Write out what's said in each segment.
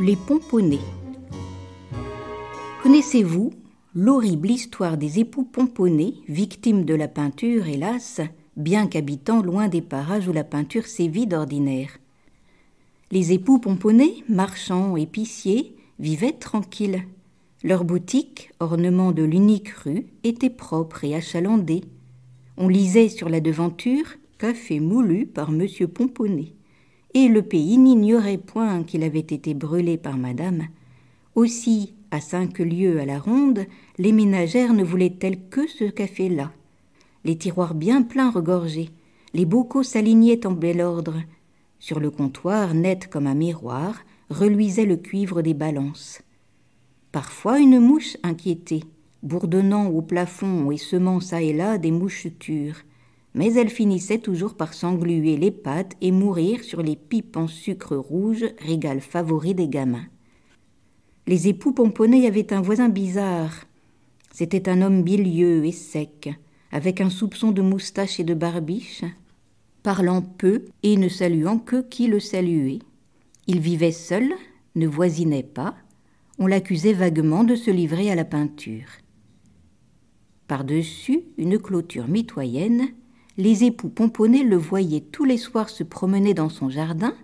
Les pomponnés. Connaissez-vous l'horrible histoire des époux pomponnés, victimes de la peinture, hélas, bien qu'habitant loin des parages où la peinture sévit d'ordinaire Les époux pomponnés, marchands, épiciers, vivaient tranquilles. Leur boutique, ornement de l'unique rue, était propre et achalandée. On lisait sur la devanture Café moulu par Monsieur Pomponnet. Et le pays n'ignorait point qu'il avait été brûlé par Madame. Aussi, à cinq lieues à la ronde, les ménagères ne voulaient-elles que ce café-là. Les tiroirs bien pleins regorgeaient, les bocaux s'alignaient en bel ordre. Sur le comptoir, net comme un miroir, reluisait le cuivre des balances. Parfois une mouche inquiétée, bourdonnant au plafond et semant çà et là des mouchetures. Mais elle finissait toujours par s'engluer les pattes et mourir sur les pipes en sucre rouge, régal favori des gamins. Les époux pomponnés avaient un voisin bizarre. C'était un homme bilieux et sec, avec un soupçon de moustache et de barbiche, parlant peu et ne saluant que qui le saluait. Il vivait seul, ne voisinait pas, on l'accusait vaguement de se livrer à la peinture. Par-dessus une clôture mitoyenne, les époux pomponnés le voyaient tous les soirs se promener dans son jardin,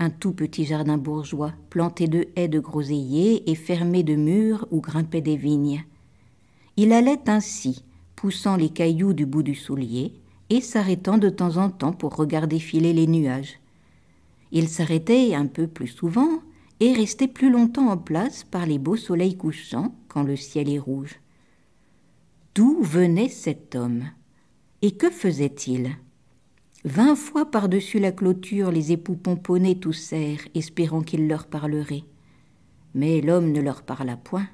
un tout petit jardin bourgeois, planté de haies de groseilliers et fermé de murs où grimpaient des vignes. Il allait ainsi, poussant les cailloux du bout du soulier et s'arrêtant de temps en temps pour regarder filer les nuages. Il s'arrêtait un peu plus souvent et rester plus longtemps en place par les beaux soleils couchants quand le ciel est rouge. D'où venait cet homme Et que faisait-il Vingt fois par-dessus la clôture, les époux pomponnés toussèrent, espérant qu'il leur parlerait. Mais l'homme ne leur parla point.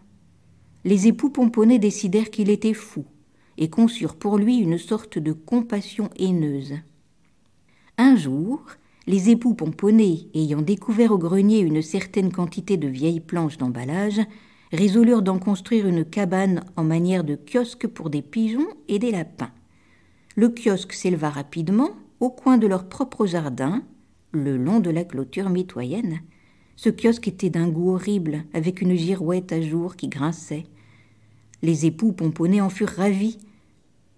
Les époux pomponnés décidèrent qu'il était fou et conçurent pour lui une sorte de compassion haineuse. Un jour, les époux pomponnés, ayant découvert au grenier une certaine quantité de vieilles planches d'emballage, résolurent d'en construire une cabane en manière de kiosque pour des pigeons et des lapins. Le kiosque s'éleva rapidement au coin de leur propre jardin, le long de la clôture mitoyenne. Ce kiosque était d'un goût horrible, avec une girouette à jour qui grinçait. Les époux pomponnés en furent ravis,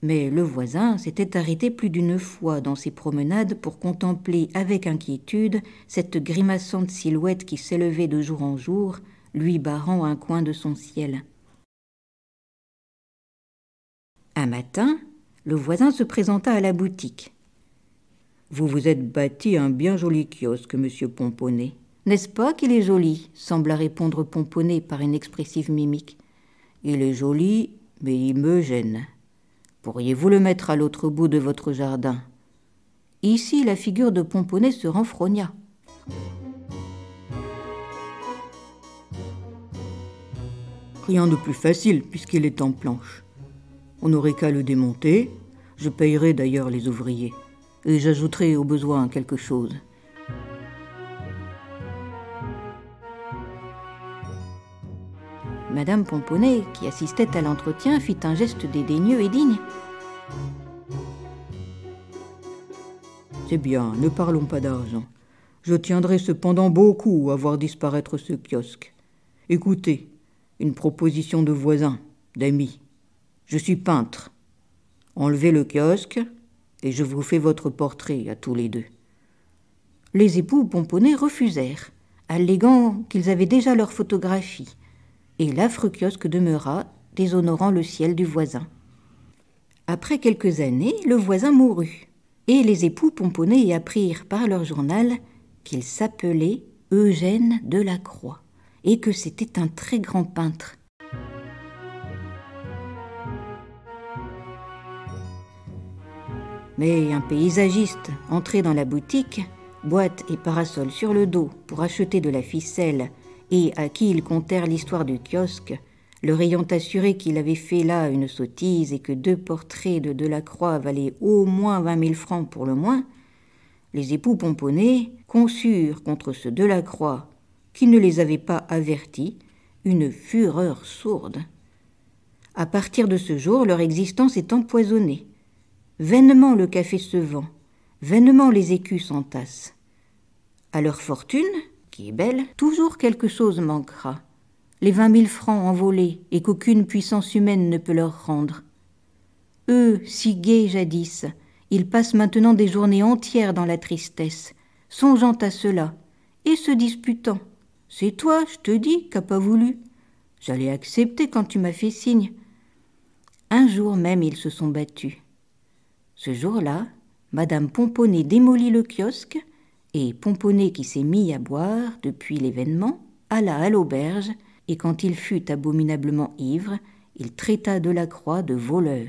mais le voisin s'était arrêté plus d'une fois dans ses promenades pour contempler avec inquiétude cette grimaçante silhouette qui s'élevait de jour en jour, lui barrant un coin de son ciel. Un matin, le voisin se présenta à la boutique. Vous vous êtes bâti un bien joli kiosque, monsieur Pomponnet. N'est-ce pas qu'il est joli sembla répondre Pomponnet par une expressive mimique. Il est joli, mais il me gêne. Pourriez-vous le mettre à l'autre bout de votre jardin Ici, la figure de Pomponnet se renfrogna. Rien de plus facile puisqu'il est en planche. On n'aurait qu'à le démonter. Je payerai d'ailleurs les ouvriers. Et j'ajouterai au besoin quelque chose. Madame Pomponnet, qui assistait à l'entretien, fit un geste dédaigneux et digne. C'est bien, ne parlons pas d'argent. Je tiendrai cependant beaucoup à voir disparaître ce kiosque. Écoutez, une proposition de voisin, d'ami. Je suis peintre. Enlevez le kiosque et je vous fais votre portrait à tous les deux. Les époux Pomponnet refusèrent, alléguant qu'ils avaient déjà leur photographie et l'affreux kiosque demeura, déshonorant le ciel du voisin. Après quelques années, le voisin mourut, et les époux pomponnés et apprirent par leur journal qu'il s'appelait Eugène de la Croix, et que c'était un très grand peintre. Mais un paysagiste entré dans la boutique, boîte et parasol sur le dos pour acheter de la ficelle et à qui ils contèrent l'histoire du kiosque, leur ayant assuré qu'il avait fait là une sottise et que deux portraits de Delacroix valaient au moins vingt mille francs pour le moins, les époux pomponnés conçurent contre ce Delacroix, qui ne les avait pas avertis, une fureur sourde. À partir de ce jour, leur existence est empoisonnée. Vainement le café se vend, vainement les écus s'entassent. À leur fortune, est belle, toujours quelque chose manquera. Les vingt mille francs envolés et qu'aucune puissance humaine ne peut leur rendre. Eux, si gais jadis, ils passent maintenant des journées entières dans la tristesse, songeant à cela, et se disputant. C'est toi, je te dis, qu'as pas voulu. J'allais accepter quand tu m'as fait signe. Un jour même, ils se sont battus. Ce jour-là, Madame Pomponnet démolit le kiosque et Pomponnet qui s'est mis à boire depuis l'événement, alla à l'auberge, et quand il fut abominablement ivre, il traita croix de voleur.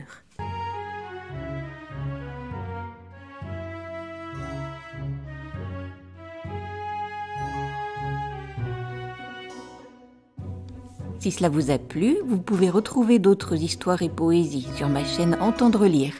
Si cela vous a plu, vous pouvez retrouver d'autres histoires et poésies sur ma chaîne Entendre lire.